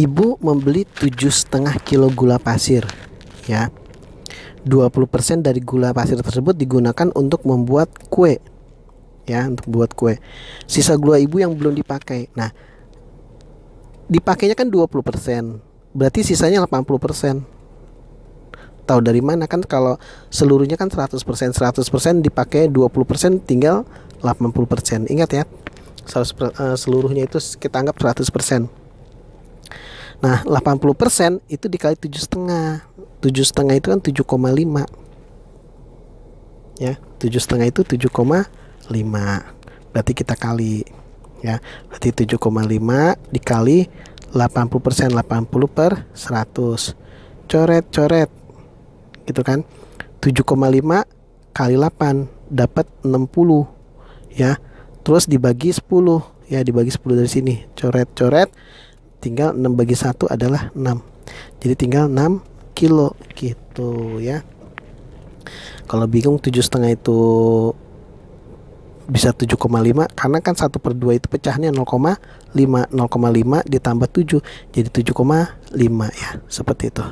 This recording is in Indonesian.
ibu membeli tujuh setengah kilo gula pasir ya 20% dari gula pasir tersebut digunakan untuk membuat kue ya untuk buat kue sisa gula ibu yang belum dipakai nah dipakainya kan 20% berarti sisanya 80% tahu dari mana kan kalau seluruhnya kan 100% 100% dipakai 20% tinggal 80% ingat ya eh, seluruhnya itu kita anggap persen. Nah, 80% itu dikali 7,5. 7,5 itu kan 7,5. Ya, 7,5 itu 7,5. Berarti kita kali ya. Berarti 7,5 dikali 80% 80 per 100. Coret, coret. Gitu kan. 7,5 kali 8 dapat 60 ya. Terus dibagi 10 ya dibagi 10 dari sini. Coret, coret tinggal 6 bagi 1 adalah 6 jadi tinggal 6 kilo gitu ya kalau bingung tujuh setengah itu bisa 7,5 karena kan 1 per 2 itu pecahnya 0,5 0,5 ditambah 7 jadi 7,5 ya seperti itu